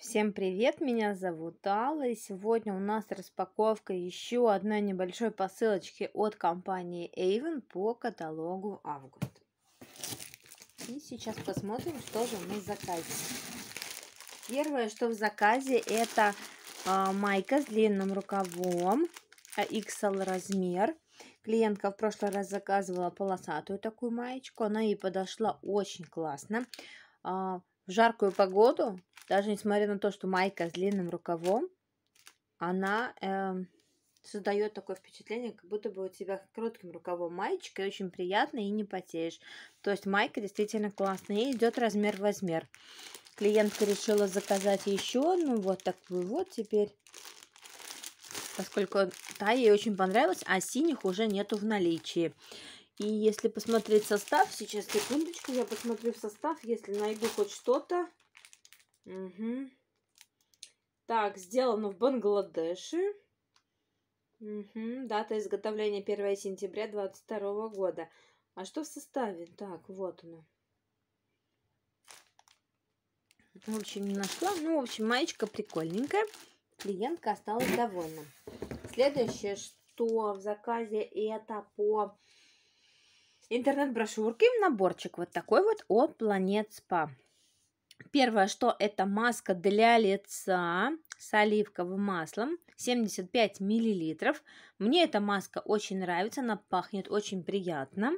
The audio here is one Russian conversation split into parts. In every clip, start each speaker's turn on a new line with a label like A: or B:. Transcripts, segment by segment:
A: Всем привет, меня зовут Алла, и сегодня у нас распаковка еще одной небольшой посылочки от компании Avon по каталогу Август. И сейчас посмотрим, что же мы заказим. Первое, что в заказе, это э, майка с длинным рукавом, XL а, размер. Клиентка в прошлый раз заказывала полосатую такую маечку, она ей подошла очень классно. А, в жаркую погоду даже несмотря на то, что майка с длинным рукавом, она э, создает такое впечатление, как будто бы у тебя коротким рукавом маечка, и очень приятно, и не потеешь. То есть майка действительно классная, и идет размер в размер. Клиентка решила заказать еще одну, вот такую вот теперь, поскольку та ей очень понравилась, а синих уже нету в наличии. И если посмотреть состав, сейчас секундочку, я посмотрю в состав, если найду хоть что-то, Угу. Так, сделано в Бангладеше. Угу. Дата изготовления 1 сентября 2022 года. А что в составе? Так, вот оно. В общем, не нашла. Ну, в общем, маечка прикольненькая. Клиентка осталась довольна. Следующее, что в заказе, это по интернет-брошюрке наборчик вот такой вот от Планет Спа. Первое, что это маска для лица с оливковым маслом, 75 миллилитров. Мне эта маска очень нравится, она пахнет очень приятно.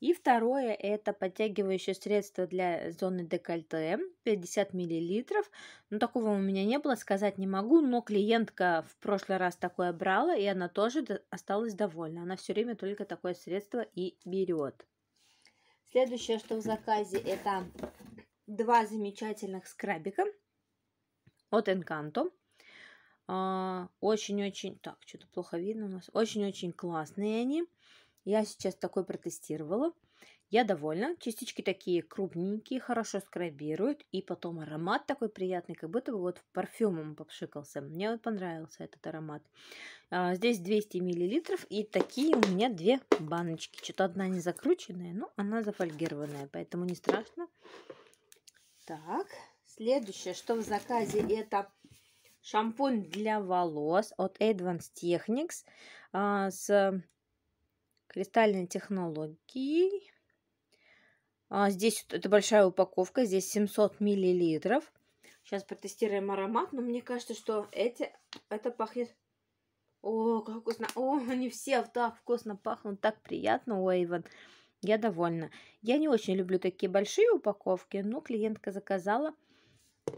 A: И второе, это подтягивающее средство для зоны декольте, 50 миллилитров. но ну, такого у меня не было, сказать не могу, но клиентка в прошлый раз такое брала, и она тоже осталась довольна. Она все время только такое средство и берет. Следующее, что в заказе, это два замечательных скрабика от Encanto. А, очень-очень... Так, что-то плохо видно у нас. Очень-очень классные они. Я сейчас такой протестировала. Я довольна. Частички такие крупненькие, хорошо скрабируют. И потом аромат такой приятный, как будто бы вот парфюмом попшикался. Мне вот понравился этот аромат. А, здесь 200 мл. И такие у меня две баночки. Что-то одна не закрученная, но она зафольгированная. Поэтому не страшно. Так, следующее, что в заказе, это шампунь для волос от Advanced Technics а, с кристальной технологией. А, здесь это большая упаковка, здесь 700 миллилитров. Сейчас протестируем аромат, но мне кажется, что эти, это пахнет... О, как вкусно! О, они все так вкусно пахнут, так приятно у Эйвен. Я довольна. Я не очень люблю такие большие упаковки, но клиентка заказала,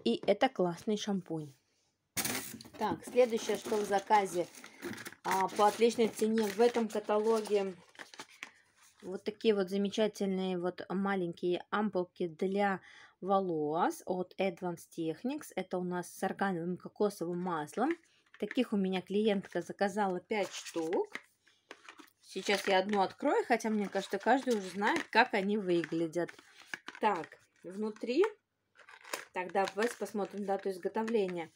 A: и это классный шампунь. Так, следующее, что в заказе а, по отличной цене в этом каталоге. Вот такие вот замечательные вот маленькие ампулки для волос от Advanced Technics. Это у нас с органовым кокосовым маслом. Таких у меня клиентка заказала 5 штук. Сейчас я одну открою, хотя мне кажется, каждый уже знает, как они выглядят. Так, внутри, тогда давайте посмотрим дату изготовления.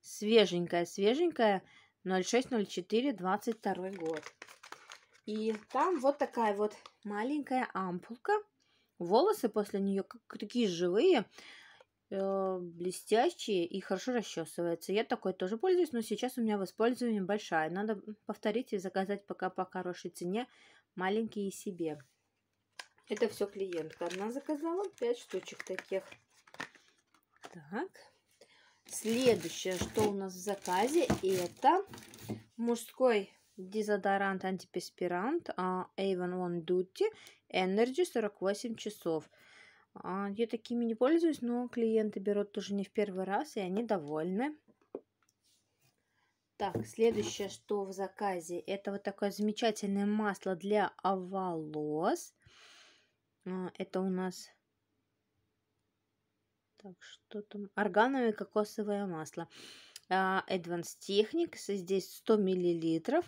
A: Свеженькая, свеженькая, 0604-22 год. И там вот такая вот маленькая ампулка. Волосы после нее как такие живые. Э, блестящие и хорошо расчесывается. Я такой тоже пользуюсь, но сейчас у меня в использовании большая. Надо повторить и заказать пока по хорошей цене маленькие себе. Это все клиентка. Одна заказала пять штучек таких. Так. Следующее, что у нас в заказе, это мужской дезодорант антиперспирант а, Avon One Duty Energy 48 часов. А, я такими не пользуюсь, но клиенты берут тоже не в первый раз, и они довольны. Так, следующее, что в заказе, это вот такое замечательное масло для волос. А, это у нас... Так, что там? Органовое кокосовое масло. А, Advanced Technics, здесь 100 миллилитров.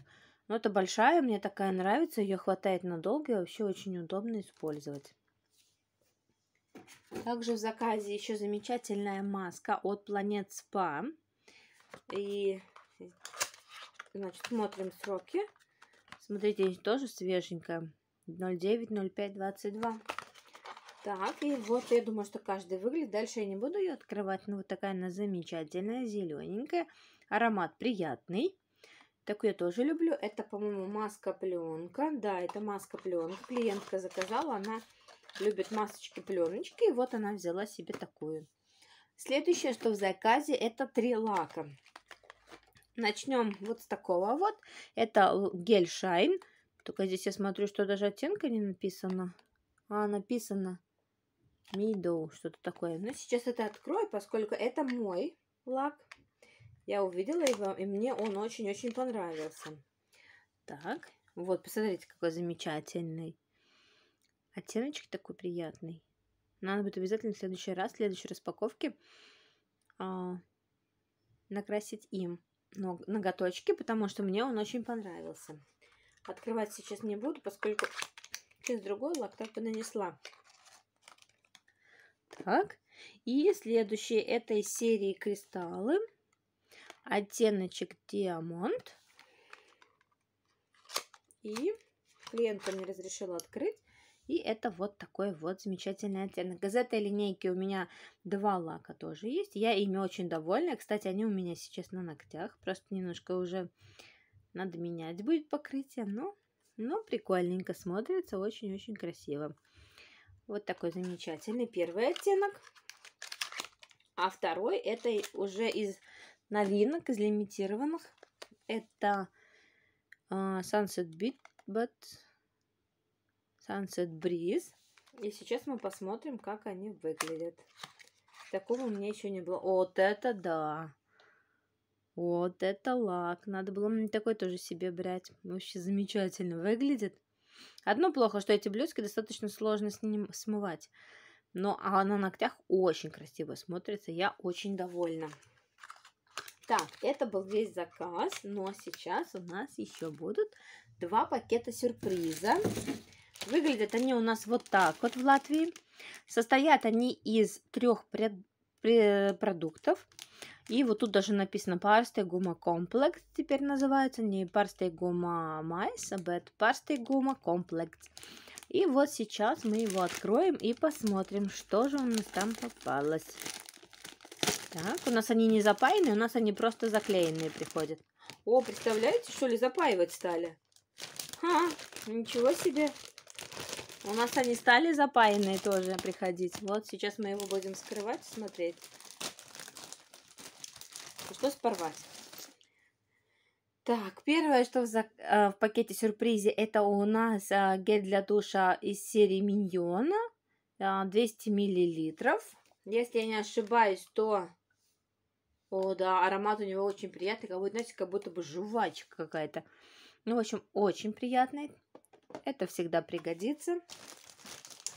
A: Но это большая, мне такая нравится, ее хватает надолго, и вообще очень удобно использовать. Также в заказе еще замечательная маска от Планет Спа. И, значит, смотрим сроки. Смотрите, тоже свеженькая. 09-05-22. Так, и вот я думаю, что каждый выглядит. Дальше я не буду ее открывать. Но ну, вот такая она замечательная, зелененькая. Аромат приятный. Такую я тоже люблю. Это, по-моему, маска-пленка. Да, это маска-пленка. Клиентка заказала, она любит масочки пленочки. И вот она взяла себе такую. Следующее, что в заказе, это три лака. Начнем вот с такого вот. Это гель Шайн, Только здесь я смотрю, что даже оттенка не написано. А, написано Middle, что-то такое. Но ну, сейчас это открою, поскольку это мой лак. Я увидела его, и мне он очень-очень понравился. Так, вот, посмотрите, какой замечательный. Оттеночек такой приятный. Надо будет обязательно в следующий раз, в следующей распаковке а, накрасить им ног, ноготочки, потому что мне он очень понравился. Открывать сейчас не буду, поскольку через другой лактат понанесла. Так, и следующие этой серии кристаллы. Оттеночек Диамонт. И клиент мне разрешил открыть. И это вот такой вот замечательный оттенок. Из этой линейки у меня два лака тоже есть. Я ими очень довольна. Кстати, они у меня сейчас на ногтях. Просто немножко уже надо менять будет покрытие. Но, но прикольненько смотрится. Очень-очень красиво. Вот такой замечательный первый оттенок. А второй это уже из новинок, из лимитированных. Это э, Sunset Beat, but Sunset Breeze. И сейчас мы посмотрим, как они выглядят. Такого у меня еще не было. Вот это да! Вот это лак. Надо было мне такой тоже себе брать. Вообще замечательно выглядит. Одно плохо, что эти блестки достаточно сложно с ним смывать. Но а на ногтях очень красиво смотрится. Я очень довольна. Так, это был весь заказ. Но сейчас у нас еще будут два пакета сюрприза. Выглядят они у нас вот так вот в Латвии. Состоят они из трех пред продуктов. И вот тут даже написано парстый гума комплекс теперь называется, не парстый гума майс, а бет парстый гума комплекс. И вот сейчас мы его откроем и посмотрим, что же у нас там попалось. Так, у нас они не запаяны, у нас они просто заклеенные приходят. О, представляете, что ли, запаивать стали? Ха, ничего себе. У нас они стали запаянные тоже приходить. Вот сейчас мы его будем скрывать, смотреть. Пришлось а порвать. Так, первое, что в, зак... Э, в пакете сюрпризе, это у нас э, гель для душа из серии Миньона, 200 э, миллилитров. Если я не ошибаюсь, то... О, да, аромат у него очень приятный, как будто, знаете, как будто бы жвачка какая-то. Ну, в общем, очень приятный. Это всегда пригодится.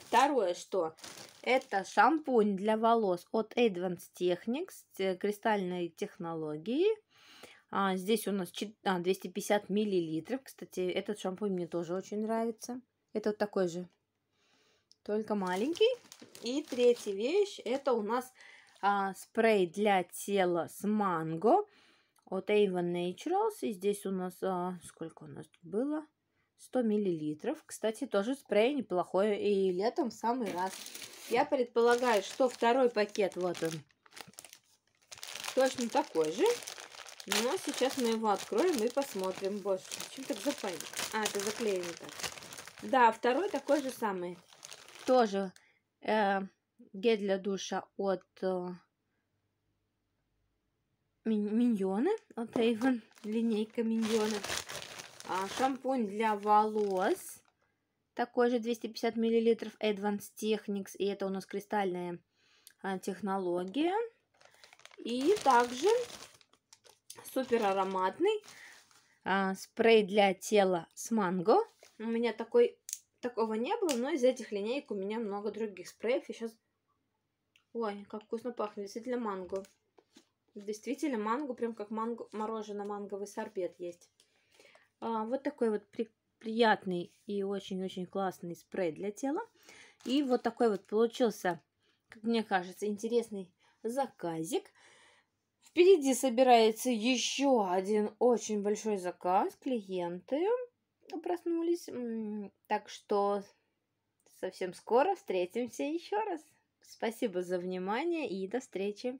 A: Второе, что это шампунь для волос от Advanced Technics э, кристальной технологии. А, здесь у нас 250 а, миллилитров. Кстати, этот шампунь мне тоже очень нравится. Это вот такой же, только маленький. И третья вещь, это у нас а, спрей для тела с манго от Avon Naturals. И здесь у нас, а, сколько у нас тут было? 100 миллилитров. Кстати, тоже спрей неплохой и летом в самый раз. Я предполагаю, что второй пакет, вот он, точно такой же. Но сейчас мы его откроем и посмотрим. Боже, чем так запаян. А, это заклеено так. Да, второй такой же самый. Тоже э, гель для душа от э, Миньоны. Вот Эйвен, линейка Миньоны шампунь для волос. Такой же 250 мл Advanced Technics. И это у нас кристальная а, технология. И также супер ароматный а, спрей для тела с манго. У меня такой, такого не было, но из этих линеек у меня много других спреев. И сейчас... Ой, как вкусно пахнет. Действительно манго. Действительно манго, прям как манго, мороженое манговый сорбет есть. А, вот такой вот при, приятный и очень-очень классный спрей для тела. И вот такой вот получился, как мне кажется, интересный заказик. Впереди собирается еще один очень большой заказ. Клиенты проснулись. Так что совсем скоро встретимся еще раз. Спасибо за внимание и до встречи.